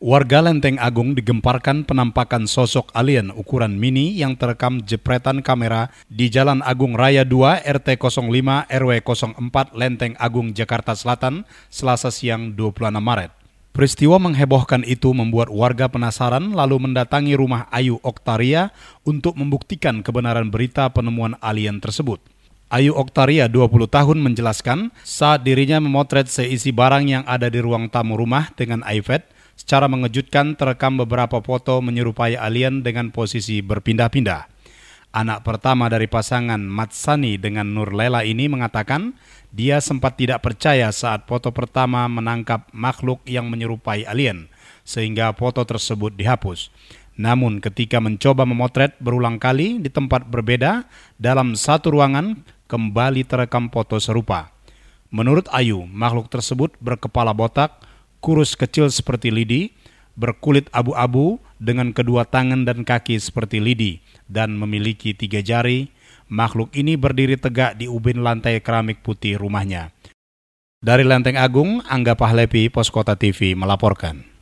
Warga Lenteng Agung digemparkan penampakan sosok alien ukuran mini yang terekam jepretan kamera di Jalan Agung Raya 2 RT 05 RW 04 Lenteng Agung Jakarta Selatan Selasa siang 26 Maret. Peristiwa menghebohkan itu membuat warga penasaran lalu mendatangi rumah Ayu Oktaria untuk membuktikan kebenaran berita penemuan alien tersebut. Ayu Oktaria 20 tahun menjelaskan saat dirinya memotret seisi barang yang ada di ruang tamu rumah dengan iPad, Secara mengejutkan terekam beberapa foto menyerupai alien dengan posisi berpindah-pindah. Anak pertama dari pasangan Matsani dengan Nur Lela ini mengatakan dia sempat tidak percaya saat foto pertama menangkap makhluk yang menyerupai alien, sehingga foto tersebut dihapus. Namun ketika mencoba memotret berulang kali di tempat berbeda dalam satu ruangan, kembali terekam foto serupa. Menurut Ayu, makhluk tersebut berkepala botak, kurus kecil seperti lidi, berkulit abu-abu dengan kedua tangan dan kaki seperti lidi, dan memiliki tiga jari, makhluk ini berdiri tegak di ubin lantai keramik putih rumahnya. Dari Lenteng Agung, Angga Pahlepi, Poskota TV melaporkan.